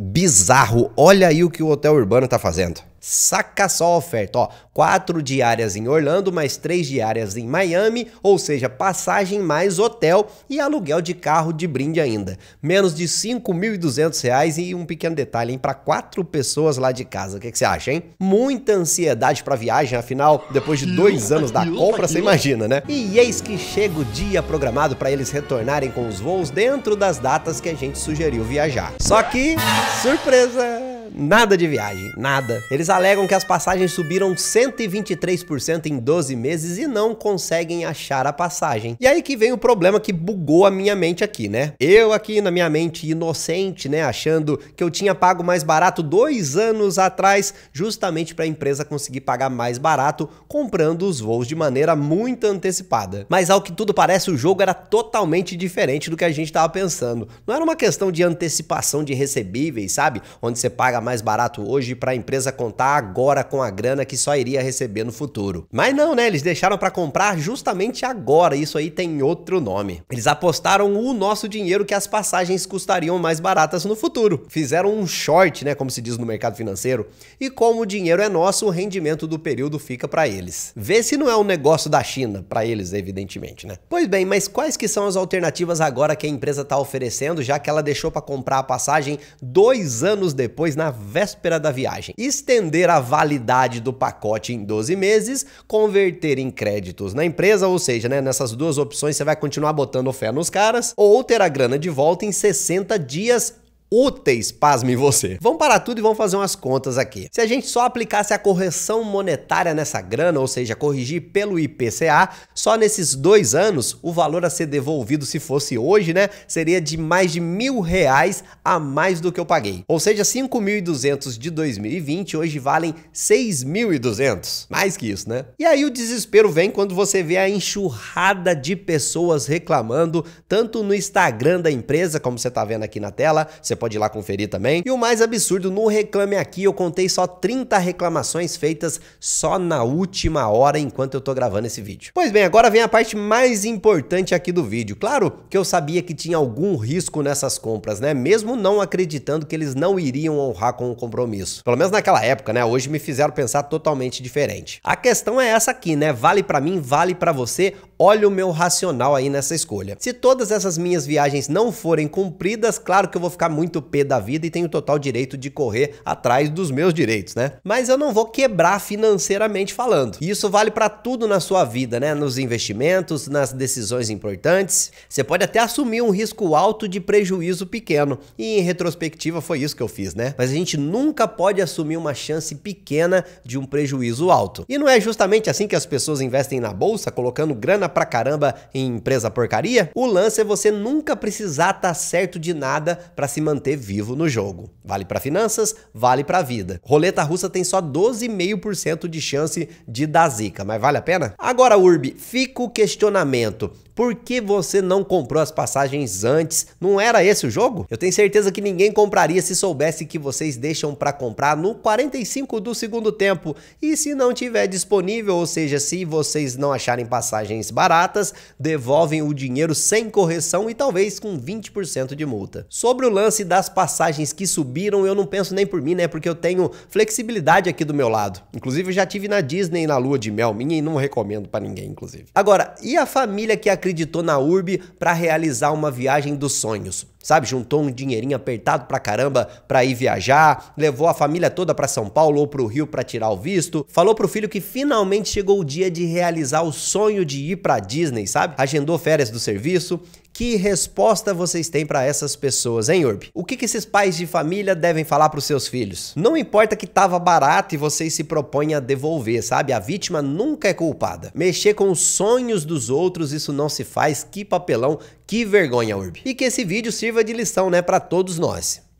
bizarro. Olha aí o que o Hotel Urbano está fazendo. Saca só a oferta, ó. Quatro diárias em Orlando, mais três diárias em Miami, ou seja, passagem mais hotel e aluguel de carro de brinde ainda. Menos de R$ 5.200 e um pequeno detalhe, hein, para quatro pessoas lá de casa. O que, que você acha, hein? Muita ansiedade para viagem, afinal, depois de dois anos da compra, você imagina, né? E eis que chega o dia programado para eles retornarem com os voos dentro das datas que a gente sugeriu viajar. Só que, surpresa! nada de viagem, nada. Eles alegam que as passagens subiram 123% em 12 meses e não conseguem achar a passagem. E aí que vem o problema que bugou a minha mente aqui, né? Eu aqui na minha mente inocente, né, achando que eu tinha pago mais barato dois anos atrás, justamente para a empresa conseguir pagar mais barato comprando os voos de maneira muito antecipada. Mas ao que tudo parece, o jogo era totalmente diferente do que a gente estava pensando. Não era uma questão de antecipação de recebíveis, sabe? Onde você paga mais barato hoje para a empresa contar agora com a grana que só iria receber no futuro. Mas não, né? Eles deixaram para comprar justamente agora. Isso aí tem outro nome. Eles apostaram o nosso dinheiro que as passagens custariam mais baratas no futuro. Fizeram um short, né, como se diz no mercado financeiro, e como o dinheiro é nosso, o rendimento do período fica para eles. Vê se não é um negócio da China para eles, evidentemente, né? Pois bem, mas quais que são as alternativas agora que a empresa está oferecendo, já que ela deixou para comprar a passagem dois anos depois na véspera da viagem. Estender a validade do pacote em 12 meses, converter em créditos na empresa, ou seja, né, nessas duas opções você vai continuar botando fé nos caras, ou ter a grana de volta em 60 dias úteis, pasmem você. Vamos parar tudo e vamos fazer umas contas aqui. Se a gente só aplicasse a correção monetária nessa grana, ou seja, corrigir pelo IPCA, só nesses dois anos, o valor a ser devolvido, se fosse hoje, né, seria de mais de mil reais a mais do que eu paguei. Ou seja, 5.200 de 2020 hoje valem 6.200. Mais que isso, né? E aí o desespero vem quando você vê a enxurrada de pessoas reclamando, tanto no Instagram da empresa, como você está vendo aqui na tela, você pode ir lá conferir também. E o mais absurdo, no Reclame Aqui eu contei só 30 reclamações feitas só na última hora enquanto eu tô gravando esse vídeo. Pois bem, agora vem a parte mais importante aqui do vídeo. Claro que eu sabia que tinha algum risco nessas compras, né? Mesmo não acreditando que eles não iriam honrar com o compromisso. Pelo menos naquela época, né? Hoje me fizeram pensar totalmente diferente. A questão é essa aqui, né? Vale para mim, vale para você Olha o meu racional aí nessa escolha. Se todas essas minhas viagens não forem cumpridas, claro que eu vou ficar muito pé da vida e tenho total direito de correr atrás dos meus direitos, né? Mas eu não vou quebrar financeiramente falando. E isso vale para tudo na sua vida, né? Nos investimentos, nas decisões importantes. Você pode até assumir um risco alto de prejuízo pequeno. E em retrospectiva foi isso que eu fiz, né? Mas a gente nunca pode assumir uma chance pequena de um prejuízo alto. E não é justamente assim que as pessoas investem na bolsa, colocando grana pra caramba em empresa porcaria? O lance é você nunca precisar estar tá certo de nada para se manter vivo no jogo. Vale para finanças, vale para vida. Roleta russa tem só 12,5% de chance de dar zica, mas vale a pena? Agora, Urb, fica o questionamento. Por que você não comprou as passagens antes? Não era esse o jogo? Eu tenho certeza que ninguém compraria se soubesse que vocês deixam para comprar no 45 do segundo tempo. E se não tiver disponível, ou seja, se vocês não acharem passagens baratas, devolvem o dinheiro sem correção e talvez com 20% de multa. Sobre o lance das passagens que subiram, eu não penso nem por mim, né? Porque eu tenho flexibilidade aqui do meu lado. Inclusive, eu já tive na Disney na lua de mel minha e não recomendo para ninguém, inclusive. Agora, e a família que acreditou na Urb para realizar uma viagem dos sonhos? Sabe, juntou um dinheirinho apertado pra caramba pra ir viajar, levou a família toda pra São Paulo ou pro Rio pra tirar o visto, falou pro filho que finalmente chegou o dia de realizar o sonho de ir pra para Disney, sabe? Agendou férias do serviço. Que resposta vocês têm para essas pessoas, hein, Urb? O que, que esses pais de família devem falar para os seus filhos? Não importa que tava barato e vocês se propõem a devolver, sabe? A vítima nunca é culpada. Mexer com os sonhos dos outros, isso não se faz. Que papelão, que vergonha, Urb. E que esse vídeo sirva de lição, né, para todos nós.